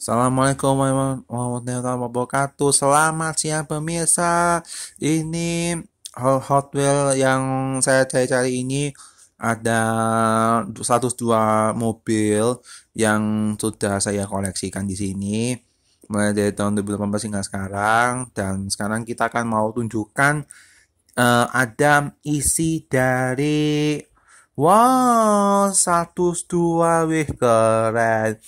Assalamualaikum warahmatullahi wabarakatuh. Selamat siang pemirsa. Ini Hot Wheel yang saya cari-cari ini ada 102 mobil yang sudah saya koleksikan di sini mulai dari tahun 2018 hingga sekarang dan sekarang kita akan mau tunjukkan uh, ada isi dari wow 102 wih keren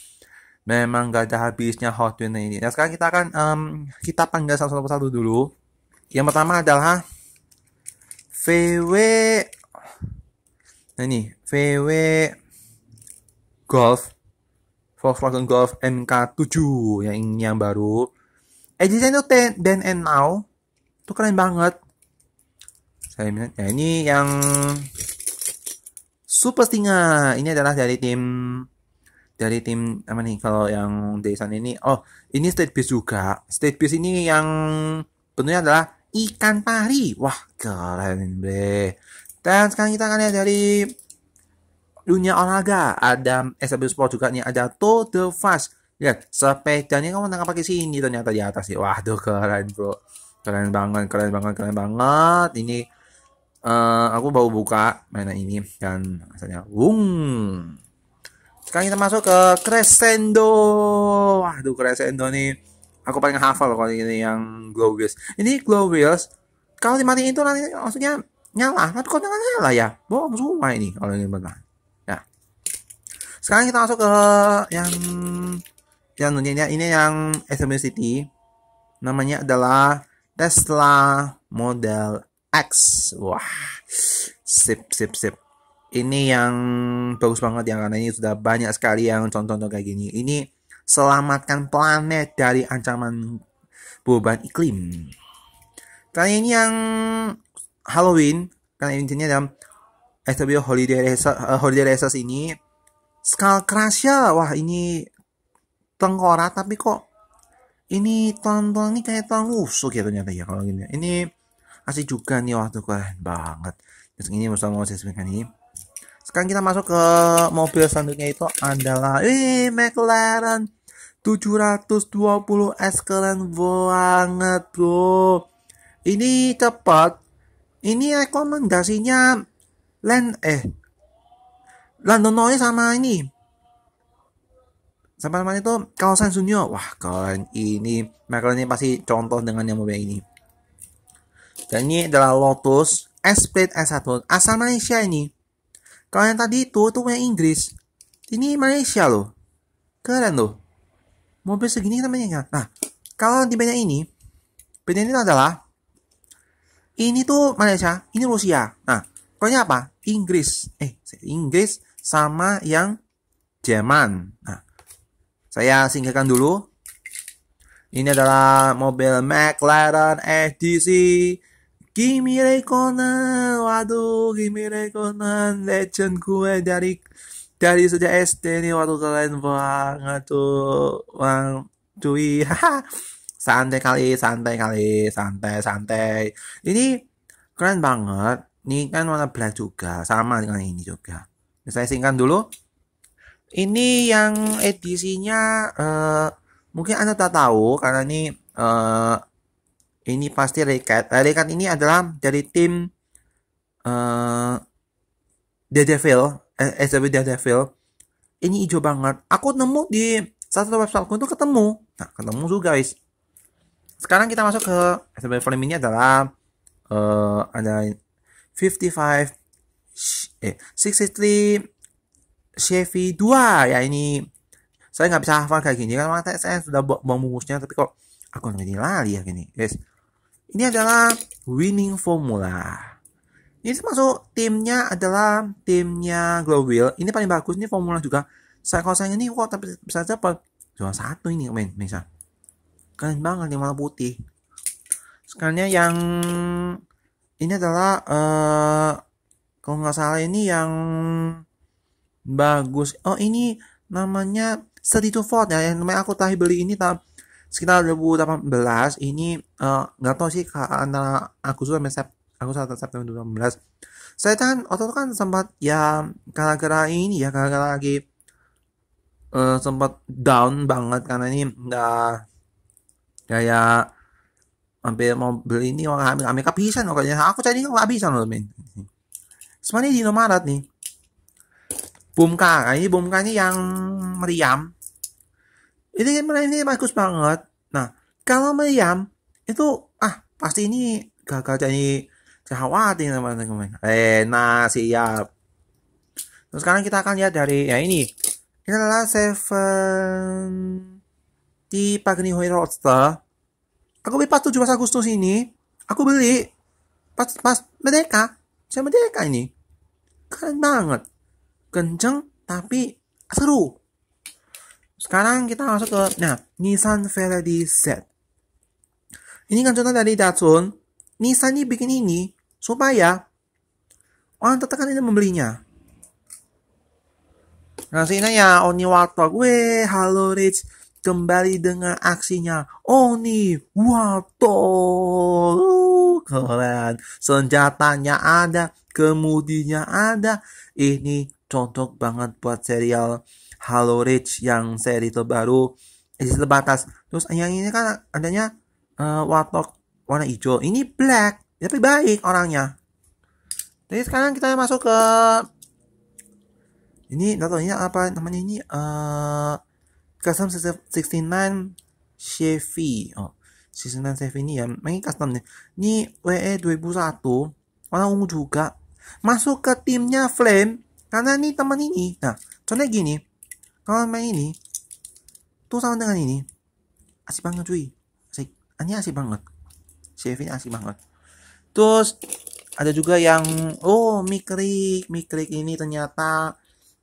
memang gak ada habisnya Hot Wheels ini. Nah sekarang kita akan um, kita panggil satu satu dulu. Yang pertama adalah VW nah ini VW Golf Volkswagen Golf MK7 yang ini yang baru. Edisi itu ten, then and now itu keren banget. Saya bilang, Nah ini yang Super Singa. Ini adalah dari tim dari tim apa nih kalau yang Desa ini oh ini state beast juga state beast ini yang bentuknya adalah ikan pari wah keren bre dan sekarang kita akan lihat dari dunia olahraga ada SW Sport juga nih ada To The Fast lihat sepedanya kamu tangkap pakai sini ternyata di atas sih wah tuh keren bro keren banget keren banget keren banget ini uh, aku baru buka mainan ini dan rasanya wung sekarang kita masuk ke crescendo. aduh crescendo nih. Aku paling hafal kalau ini yang glow wheels. Ini glow wheels. Kalau dimatiin itu nanti maksudnya nyala. Tapi kok nyala nyala ya? Bohong semua ini kalau ini benar. Ya. Sekarang kita masuk ke yang yang ini, ini yang SMU City. Namanya adalah Tesla Model X. Wah, sip sip sip ini yang bagus banget yang karena ini sudah banyak sekali yang contoh-contoh kayak gini. Ini selamatkan planet dari ancaman perubahan iklim. Karena ini yang Halloween, karena intinya dalam SW Holiday Resort, eh, Holiday Resort ini Skull Crusher, ya, wah ini tengkorak tapi kok ini tonton ini kayak tonton musuh gitu ternyata ya kalau gini. Ini asli juga nih waktu keren banget. Terus ini mau saya sebutkan ini sekarang kita masuk ke mobil selanjutnya itu adalah ih McLaren 720 S keren banget bro ini cepat ini rekomendasinya Land eh London Noise sama ini sama teman itu kalau San Sunyo wah keren ini McLaren ini pasti contoh dengan yang mobil ini dan ini adalah Lotus S Plate S1 asal Malaysia ini kalau yang tadi itu, itu punya Inggris. Ini Malaysia loh. Keren loh. Mobil segini namanya. Nah, kalau di beda ini, bedanya ini adalah ini tuh Malaysia, ini Rusia. Nah, pokoknya apa? Inggris. Eh, Inggris sama yang Jerman. Nah, saya singkirkan dulu. Ini adalah mobil McLaren SDC Kimi rekonan waduh Kimi rekonan legend gue dari dari sejak SD nih, waduh keren banget tuh, bang cuy, santai kali, santai kali, santai, santai. Ini keren banget, ini kan warna black juga, sama dengan ini juga. Saya singkan dulu. Ini yang edisinya uh, mungkin anda tak tahu karena ini uh, ini pasti Rekat. Eh, Rekat ini adalah dari tim uh, Daredevil, eh, SW Daredevil. Ini hijau banget. Aku nemu di satu aku itu ketemu. Nah, ketemu juga guys. Sekarang kita masuk ke SW Flame ini adalah uh, ada 55 eh 63 Chevy 2 ya ini saya nggak bisa hafal kayak gini kan saya sudah buang bungkusnya tapi kok aku nggak lali ya gini guys ini adalah winning formula. Ini termasuk timnya adalah timnya Glow Wheel. Ini paling bagus ini formula juga. Saya kalau saya ini kok tapi bisa dapat cuma satu ini main bisa. Keren banget ini warna putih. Sekarangnya yang ini adalah uh, kalau nggak salah ini yang bagus. Oh ini namanya to volt ya. Yang namanya aku tadi beli ini tapi sekitar 2018 ini eh, nggak uh, tahu sih karena aku sudah mesep aku saat September 2018 saya kan waktu itu kan sempat ya karena gara ini ya karena gara lagi uh, sempat down banget karena ini nggak kayak hampir mau beli ini orang ambil Amerika pisan kayaknya aku cari nggak bisa loh min semuanya di Indomaret nih Bumka nah, ini Bumka ini yang meriam ini mana ini bagus banget. Nah, kalau meriam itu ah pasti ini gagal jadi Jahawati teman-teman. Eh, nah siap. Terus sekarang kita akan lihat dari ya ini. Ini adalah Seven di Pagani Hoi Roadster. Aku beli pas 17 Agustus ini. Aku beli pas pas merdeka. Saya merdeka ini. Keren banget. Kenceng tapi seru. Sekarang kita masuk ke nah, Nissan Verity Z. Ini kan contoh dari Datsun. Nissan ini bikin ini supaya orang tertekan ini membelinya. Nah, sini ya Oni Wartok. Weh, halo Rich. Kembali dengan aksinya Oni Wartok. Uh, keren. Senjatanya ada, kemudinya ada. Ini cocok banget buat serial Halo Rich yang seri terbaru edisi terbatas. Terus yang ini kan adanya uh, eh, warlock warna hijau. Ini black, tapi baik orangnya. Jadi sekarang kita masuk ke ini atau ini apa namanya ini uh, custom 69 Chevy. Oh, 69 Chevy ini ya, ini custom nih. Ini WE 2001 warna ungu juga. Masuk ke timnya Flame karena ini teman ini. Nah, contohnya gini kalau main ini tuh sama dengan ini asik banget cuy asik ah, ini asik banget CF ini asik banget terus ada juga yang oh mikrik mikrik ini ternyata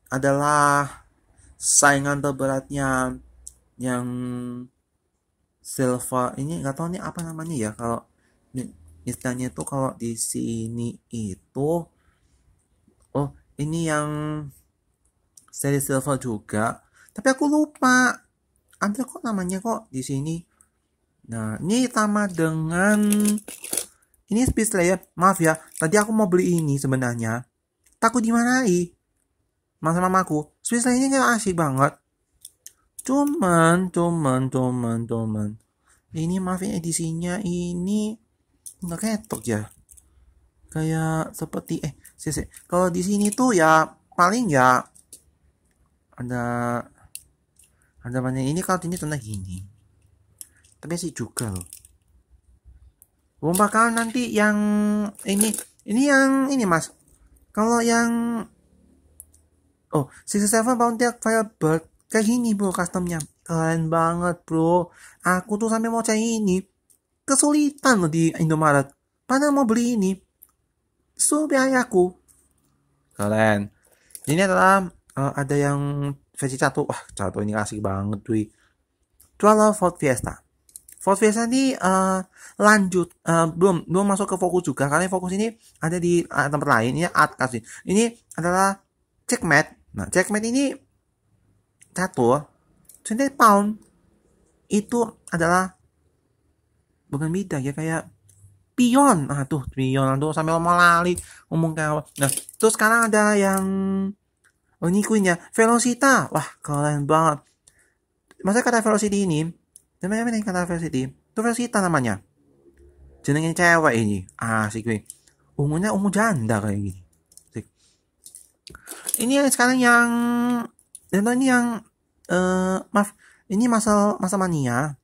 adalah saingan terberatnya yang silver ini nggak tahu ini apa namanya ya kalau istilahnya itu kalau di sini itu oh ini yang seri Silver juga. Tapi aku lupa. Ada kok namanya kok di sini. Nah, ini sama dengan ini Space Layer. Maaf ya, tadi aku mau beli ini sebenarnya. Takut dimarahi. Mas sama mamaku. Space Layer ini asik banget. Cuman, cuman, cuman, cuman. Ini maaf ya edisinya ini nggak ketok ya. Kayak seperti eh, sih, Kalau di sini tuh ya paling ya ada ada banyak ini kalau ini tanda gini tapi sih juga loh Gue bakal nanti yang ini ini yang ini mas kalau yang oh seven Bounty Firebird kayak gini bro customnya keren banget bro aku tuh sampai mau cari ini kesulitan loh di Indomaret mana mau beli ini supaya aku keren ini adalah uh, ada yang versi satu wah satu ini asik banget cuy Twelve Ford Fiesta Ford Fiesta ini uh, lanjut uh, belum belum masuk ke fokus juga karena fokus ini ada di uh, tempat lain ini kasih ini adalah checkmate nah checkmate ini satu 20 Pound itu adalah bukan bidang ya kayak pion ah tuh pion nah, tuh sambil mau lali ngomong kayak apa nah terus sekarang ada yang ya, Velocita. Wah, keren banget. Masa kata Velocity ini, namanya yang kata Velocity, itu Velocita namanya. Jenengin cewek ini. ah si gue. ungunya ungu janda kayak gini. Ini yang sekarang yang dan ini yang uh, maaf, ini masa masa mania.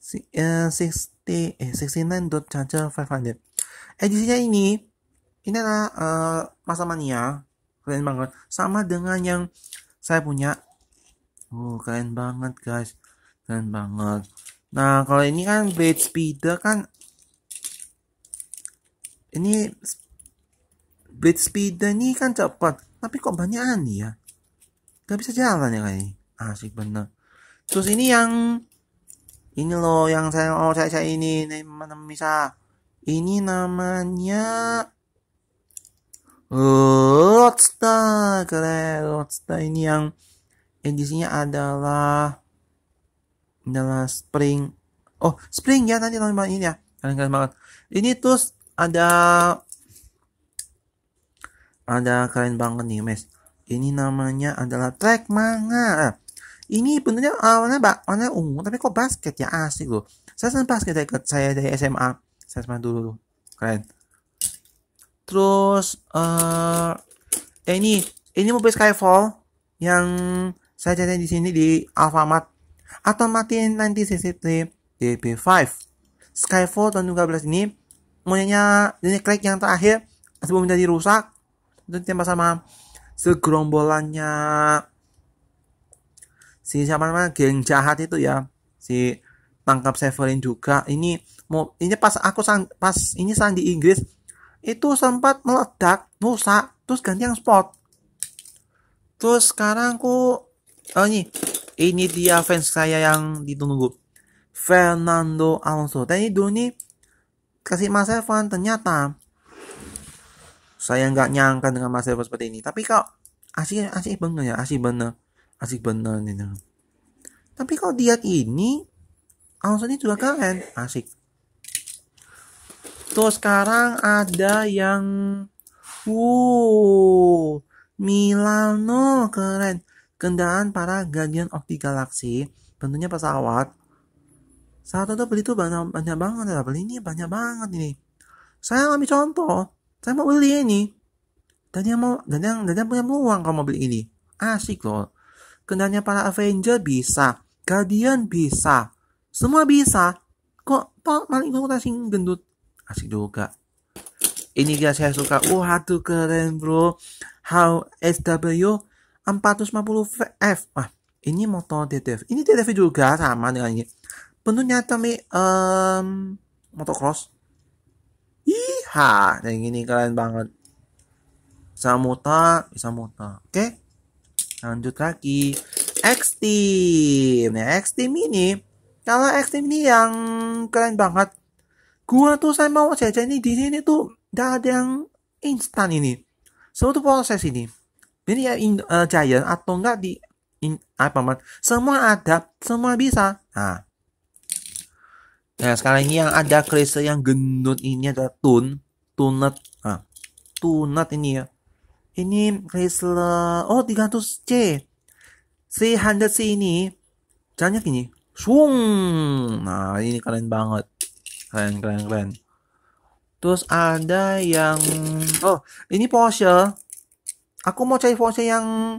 Si, uh, 60 eh 69.500. Eh, Edisinya ini ini adalah uh, eh, masa mania keren banget sama dengan yang saya punya oh keren banget guys keren banget nah kalau ini kan blade speeder kan ini blade speeder ini kan cepat tapi kok banyak nih ya gak bisa jalan ya kayak asik bener terus ini yang ini loh yang saya oh saya, saya ini ini mana bisa ini namanya eh uh, Roadstar keren Roadstar ini yang edisinya adalah adalah spring oh spring ya nanti tahun ini ya kalian keren banget ini terus ada ada keren banget nih mes ini namanya adalah track manga ini bentuknya warna bak warna ungu tapi kok basket ya asik loh saya senang basket dari saya dari SMA saya SMA dulu keren terus uh, ya ini ini mobil Skyfall yang saya cari di sini di Alfamart atau matiin 90 CCTV DB5 Skyfall tahun 2012 ini monyetnya ini klik yang terakhir sebelum menjadi rusak itu tembak sama segerombolannya si siapa namanya geng jahat itu ya si tangkap Severin juga ini mau ini pas aku sang, pas ini sang di Inggris itu sempat meledak, rusak, terus ganti yang spot. Terus sekarang ku oh ini ini dia fans saya yang ditunggu. Fernando Alonso. Tadi dulu nih kasih Mas Evan ternyata saya nggak nyangka dengan Mas Evan seperti ini. Tapi kok asik asik bener ya, asik bener, asik bener ini. Tapi kalau lihat ini Alonso ini juga keren, asik. Tuh sekarang ada yang wow Milano keren. Kendaraan para Guardian of the Galaxy, tentunya pesawat. Saat itu beli tuh banyak, banyak banget ya, beli ini banyak banget ini. Saya ambil contoh, saya mau beli ini. Dan yang mau, dan yang, dan yang punya peluang kalau mau beli ini. Asik loh. Kendaraannya para Avenger bisa, Guardian bisa, semua bisa. Kok paling malah ikut gendut asik juga ini guys saya suka waduh keren bro how SW 450 vf wah ini motor DTF ini DTF juga sama dengan ini bentuknya tapi um, motocross iha yang ini keren banget bisa muta bisa muta oke okay? lanjut lagi X Team nah X Team ini kalau X Team ini yang keren banget gua tuh saya mau jajan ini di sini tuh tidak ada yang instan ini semua tuh proses ini jadi ya in, uh, eh, giant atau enggak di in, apa man, semua ada semua bisa nah nah sekarang ini yang ada Chris yang gendut ini ada tun tunet nah, tunet ini ya ini Chrysler oh 300 C si hundred C ini banyak gini Swung. Nah, ini keren banget keren keren keren terus ada yang oh ini Porsche aku mau cari Porsche yang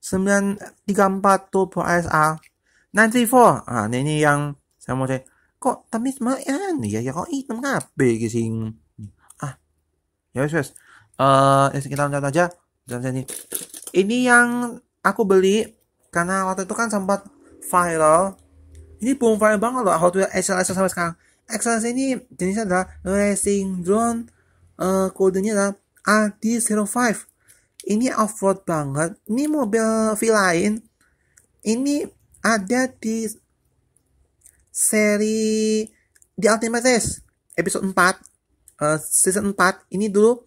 934 Turbo ASA 934 ah nah, ini yang saya mau cari kok tapi semuanya ya ya kok hitam ngapai, gitu sing ah ya wes wes eh ya, kita lihat aja dan ini ini yang aku beli karena waktu itu kan sempat viral ini boomfire banget loh hardware XLS sampai sekarang. XLS ini jenisnya adalah racing drone uh, kodenya adalah RD05. Ini offroad banget. Ini mobil V lain. Ini ada di seri di Ultimate Race episode 4 uh, eh, season 4 ini dulu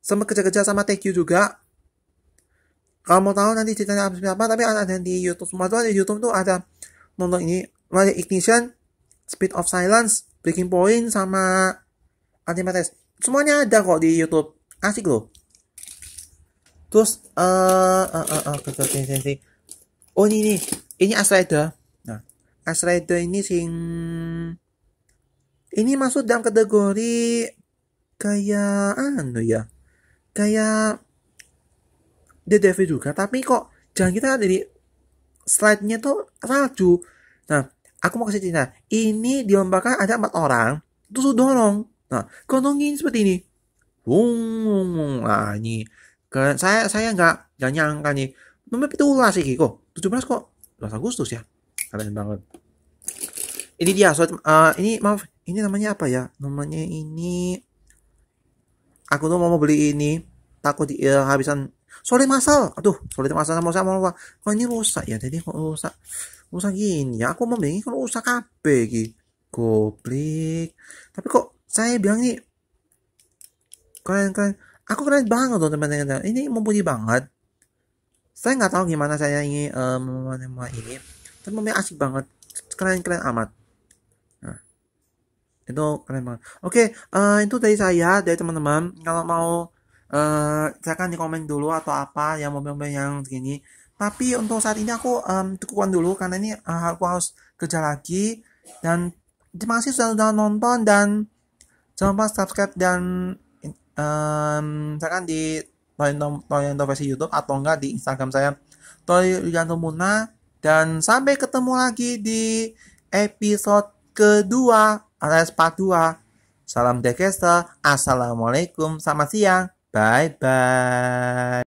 sama kerja-kerja sama TQ juga kalau mau tahu nanti ceritanya apa tapi ada di YouTube semua tuh ada di YouTube tuh ada nonton ini Mulai Ignition, Speed of Silence, Breaking Point, sama Antimateris. Semuanya ada kok di Youtube. Asik loh. Terus, eh, uh, eh, uh, eh, uh, uh, Oh ini nih, ini Astrider. Nah, Astrider ini sing... Ini masuk dalam kategori kayak anu ya kayak The Devil juga tapi kok jangan kita lihat kan dari slide-nya tuh salju nah aku mau kasih cerita ini di lembaga ada empat orang terus dorong nah gondongin seperti ini wung nah ini Ke, saya saya nggak nggak nyangka nih nomor itu ulas sih kok 17 kok 12 Agustus ya keren banget ini dia so, uh, eh, ini maaf ini namanya apa ya namanya ini aku tuh mau, beli ini takut di uh, eh, habisan Sorry masal aduh sorry masal sama apa? Kok ini rusak ya jadi kok rusak usah gini ya aku membingi kalau usah kape iki goblik tapi kok saya bilang nih keren keren aku keren banget loh teman-teman ini mumpuni banget saya nggak tahu gimana saya ini um, ini tapi memang asik banget keren keren amat nah, itu keren banget oke uh, itu dari saya dari teman-teman kalau mau uh, eh, akan di komen dulu atau apa yang mobil-mobil yang segini tapi untuk saat ini aku um, cukupkan dulu karena ini uh, aku harus kerja lagi dan terima kasih sudah, sudah nonton dan jangan lupa subscribe dan um, misalkan di Torianto versi YouTube atau enggak di Instagram saya Rianto Muna dan sampai ketemu lagi di episode kedua alias part 2 salam dekester assalamualaikum selamat siang bye bye